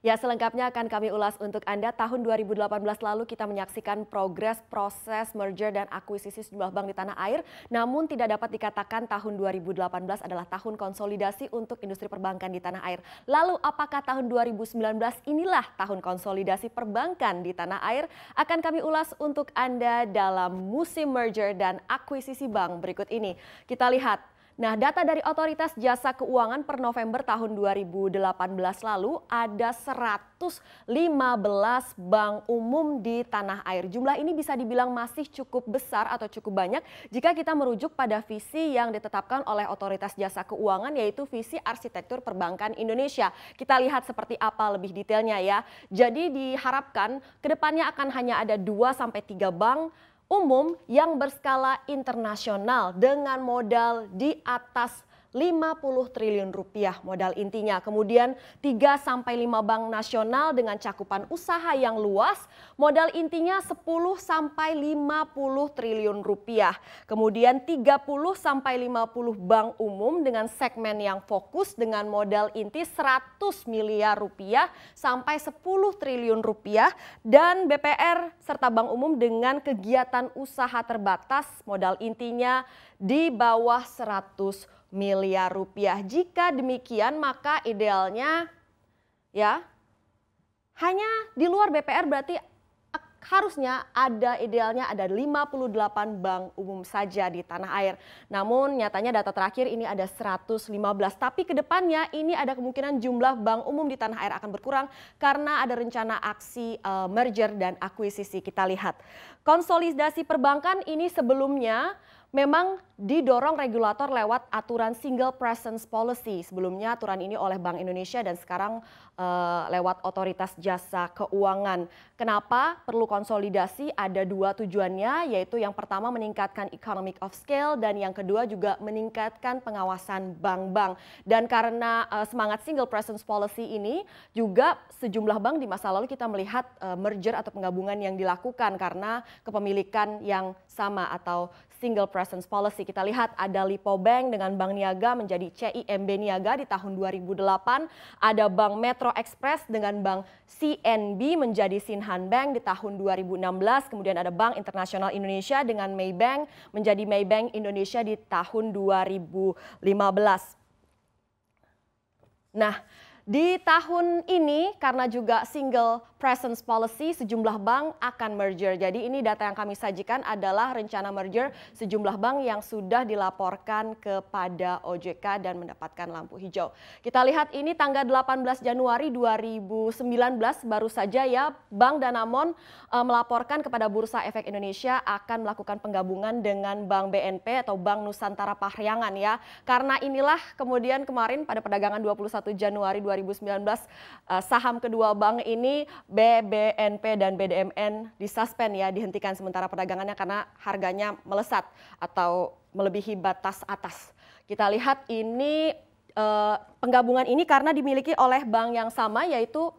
Ya selengkapnya akan kami ulas untuk Anda. Tahun 2018 lalu kita menyaksikan progres proses merger dan akuisisi sejumlah bank di tanah air. Namun tidak dapat dikatakan tahun 2018 adalah tahun konsolidasi untuk industri perbankan di tanah air. Lalu apakah tahun 2019 inilah tahun konsolidasi perbankan di tanah air? Akan kami ulas untuk Anda dalam musim merger dan akuisisi bank berikut ini. Kita lihat Nah, data dari Otoritas Jasa Keuangan per November tahun 2018 lalu ada 115 bank umum di tanah air. Jumlah ini bisa dibilang masih cukup besar atau cukup banyak jika kita merujuk pada visi yang ditetapkan oleh Otoritas Jasa Keuangan yaitu visi arsitektur perbankan Indonesia. Kita lihat seperti apa lebih detailnya ya. Jadi diharapkan kedepannya akan hanya ada 2 sampai 3 bank umum yang berskala internasional dengan modal di atas 50 triliun rupiah modal intinya. Kemudian 3 sampai 5 bank nasional dengan cakupan usaha yang luas, modal intinya 10 sampai 50 triliun rupiah. Kemudian 30 sampai 50 bank umum dengan segmen yang fokus dengan modal inti 100 miliar rupiah sampai 10 triliun rupiah dan BPR serta bank umum dengan kegiatan usaha terbatas modal intinya di bawah 100 miliar rupiah. Jika demikian maka idealnya ya hanya di luar BPR berarti harusnya ada idealnya ada 58 bank umum saja di tanah air. Namun nyatanya data terakhir ini ada 115. Tapi ke depannya ini ada kemungkinan jumlah bank umum di tanah air akan berkurang karena ada rencana aksi uh, merger dan akuisisi. Kita lihat konsolidasi perbankan ini sebelumnya memang didorong regulator lewat aturan single presence policy. Sebelumnya aturan ini oleh Bank Indonesia dan sekarang uh, lewat otoritas jasa keuangan. Kenapa perlu konsolidasi? Ada dua tujuannya, yaitu yang pertama meningkatkan economic of scale dan yang kedua juga meningkatkan pengawasan bank-bank. Dan karena uh, semangat single presence policy ini juga sejumlah bank di masa lalu kita melihat uh, merger atau penggabungan yang dilakukan karena kepemilikan yang sama atau single presence Presence Policy. Kita lihat ada Lipo Bank dengan Bank Niaga menjadi CIMB Niaga di tahun 2008. Ada Bank Metro Express dengan Bank CNB menjadi Sinhan Bank di tahun 2016. Kemudian ada Bank Internasional Indonesia dengan Maybank menjadi Maybank Indonesia di tahun 2015. Nah, di tahun ini karena juga single presence policy sejumlah bank akan merger. Jadi ini data yang kami sajikan adalah rencana merger sejumlah bank yang sudah dilaporkan kepada OJK dan mendapatkan lampu hijau. Kita lihat ini tanggal 18 Januari 2019 baru saja ya Bank Danamon e, melaporkan kepada Bursa Efek Indonesia akan melakukan penggabungan dengan Bank BNP atau Bank Nusantara Pahriangan ya. Karena inilah kemudian kemarin pada perdagangan 21 Januari 2019 2019 eh, saham kedua bank ini BBNP dan BDMN disuspend ya, dihentikan sementara perdagangannya karena harganya melesat atau melebihi batas atas. Kita lihat ini uh, penggabungan ini karena dimiliki oleh bank yang sama yaitu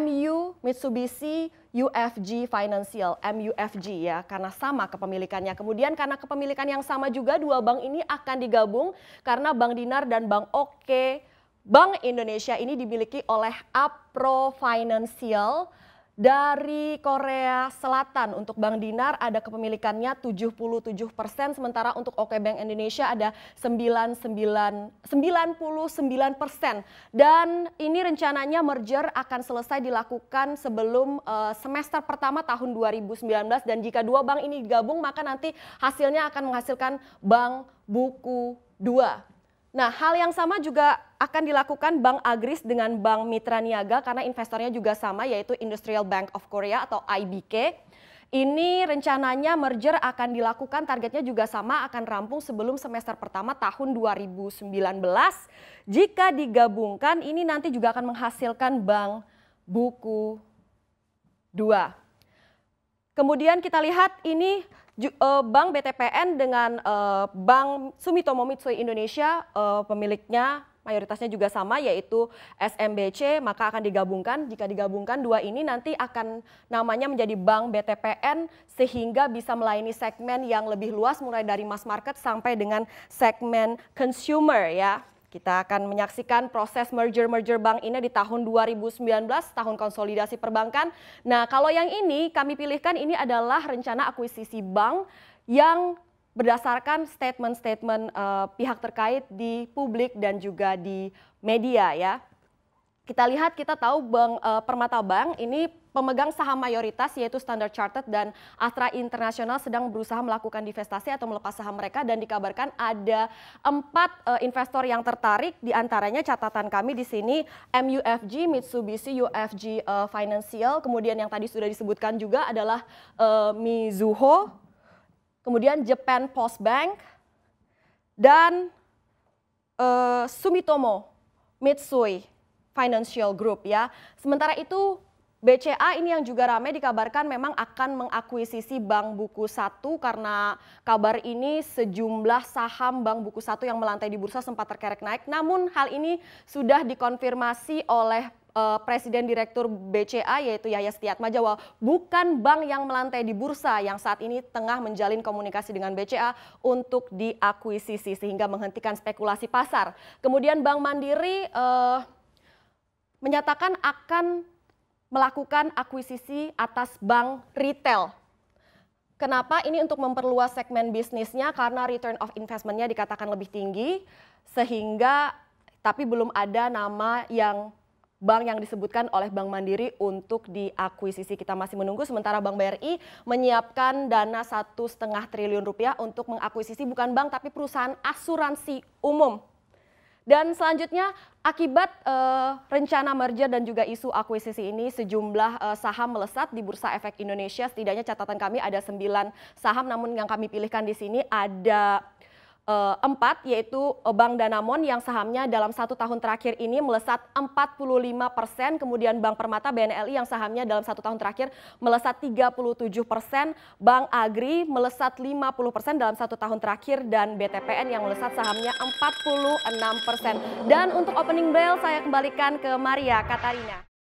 MU Mitsubishi UFG Financial, MUFG ya, karena sama kepemilikannya. Kemudian karena kepemilikan yang sama juga dua bank ini akan digabung karena Bank Dinar dan Bank Oke Bank Indonesia ini dimiliki oleh Apro Financial dari Korea Selatan untuk Bank Dinar ada kepemilikannya 77 persen, sementara untuk OK Bank Indonesia ada 99, 99 persen. Dan ini rencananya merger akan selesai dilakukan sebelum eh, semester pertama tahun 2019 dan jika dua bank ini digabung maka nanti hasilnya akan menghasilkan bank buku dua Nah, hal yang sama juga akan dilakukan Bank Agris dengan Bank Mitra Niaga karena investornya juga sama yaitu Industrial Bank of Korea atau IBK. Ini rencananya merger akan dilakukan targetnya juga sama akan rampung sebelum semester pertama tahun 2019. Jika digabungkan ini nanti juga akan menghasilkan bank buku 2. Kemudian kita lihat ini eh, Bank BTPN dengan eh, Bank Sumitomo Mitsui Indonesia eh, pemiliknya mayoritasnya juga sama yaitu SMBC maka akan digabungkan jika digabungkan dua ini nanti akan namanya menjadi Bank BTPN sehingga bisa melayani segmen yang lebih luas mulai dari mass market sampai dengan segmen consumer ya. Kita akan menyaksikan proses merger-merger bank ini di tahun 2019, tahun konsolidasi perbankan. Nah, kalau yang ini kami pilihkan ini adalah rencana akuisisi bank yang berdasarkan statement-statement uh, pihak terkait di publik dan juga di media ya kita lihat kita tahu Bank uh, eh, Permata Bank ini pemegang saham mayoritas yaitu Standard Chartered dan Astra International sedang berusaha melakukan divestasi atau melepas saham mereka dan dikabarkan ada empat uh, investor yang tertarik diantaranya catatan kami di sini MUFG, Mitsubishi UFG uh, eh, Financial, kemudian yang tadi sudah disebutkan juga adalah uh, Mizuho, kemudian Japan Post Bank dan uh, Sumitomo Mitsui. Financial Group ya. Sementara itu BCA ini yang juga ramai dikabarkan memang akan mengakuisisi Bank Buku Satu karena kabar ini sejumlah saham Bank Buku Satu yang melantai di bursa sempat terkerek naik. Namun hal ini sudah dikonfirmasi oleh eh, Presiden Direktur BCA yaitu Yahya Setiatma Jawa bukan bank yang melantai di bursa yang saat ini tengah menjalin komunikasi dengan BCA untuk diakuisisi sehingga menghentikan spekulasi pasar. Kemudian Bank Mandiri uh, menyatakan akan melakukan akuisisi atas bank retail. Kenapa? Ini untuk memperluas segmen bisnisnya karena return of investmentnya dikatakan lebih tinggi, sehingga tapi belum ada nama yang bank yang disebutkan oleh Bank Mandiri untuk diakuisisi. Kita masih menunggu sementara Bank BRI menyiapkan dana satu setengah triliun rupiah untuk mengakuisisi bukan bank tapi perusahaan asuransi umum. Dan selanjutnya Akibat uh, rencana merger dan juga isu akuisisi ini, sejumlah uh, saham melesat di Bursa Efek Indonesia. Setidaknya catatan kami ada 9 saham, namun yang kami pilihkan di sini ada Eh, empat yaitu eh, Bank Danamon yang sahamnya dalam satu tahun terakhir ini melesat 45 persen, kemudian Bank Permata BNLI yang sahamnya dalam satu tahun terakhir melesat 37 persen, Bank Agri melesat 50 persen dalam satu tahun terakhir dan BTPN yang melesat sahamnya 46 persen. Dan untuk opening bell saya kembalikan ke Maria Katarina.